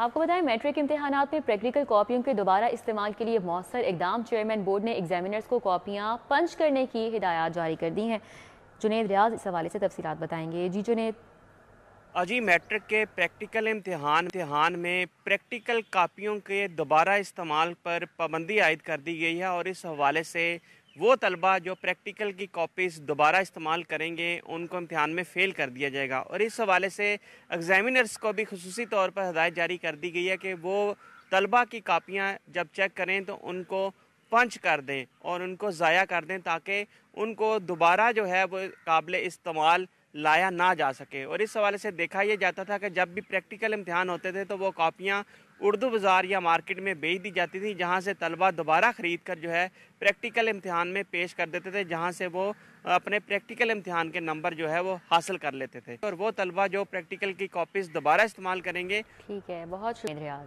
आपको बताएं मैट्रिक इम्तहान में प्रैक्टिकल कॉपियों के दोबारा इस्तेमाल के लिए मौसर इकदाम चेयरमैन बोर्ड ने एग्जामिनर्स को कॉपियाँ पंच करने की हिदायत जारी कर दी हैं जुनेद रियाज इस हवाले से तफसी बताएंगे जी जुनेद अजी हाँ मैट्रिक के प्रैक्टिकल इम्तहान इम्तहान में प्रैक्टिकल कापियों के दोबारा इस्तेमाल पर पाबंदी आयद कर दी गई है और इस हवाले से वो तलबा जो प्रैक्टिकल की कॉपीज़ दोबारा इस्तेमाल करेंगे उनको इम्तहान में फ़ेल कर दिया जाएगा और इस हवाले से एग्ज़ामिनर्स को भी खसूसी तौर पर हदायत जारी कर दी गई है कि वो तलबा की कापियाँ जब चेक करें तो उनको पंच कर दें और उनको ज़ाया कर दें ताकि उनको दोबारा जो है वो काबिल इस्तेमाल लाया ना जा सके और इस हवाले से देखा यह जाता था कि जब भी प्रैक्टिकल इम्तहान होते थे तो वो कापियाँ उर्दू बाज़ार या मार्केट में बेच दी जाती थी जहाँ से तलबा दोबारा ख़रीद कर जो है प्रैक्टिकल इम्तहान में पेश कर देते थे जहाँ से वो अपने प्रैक्टिकल इम्तहान के नंबर जो है वो हासिल कर लेते थे और वो तलबा जो प्रैक्टिकल की कॉपीज़ दोबारा इस्तेमाल करेंगे ठीक है बहुत शुक्रिया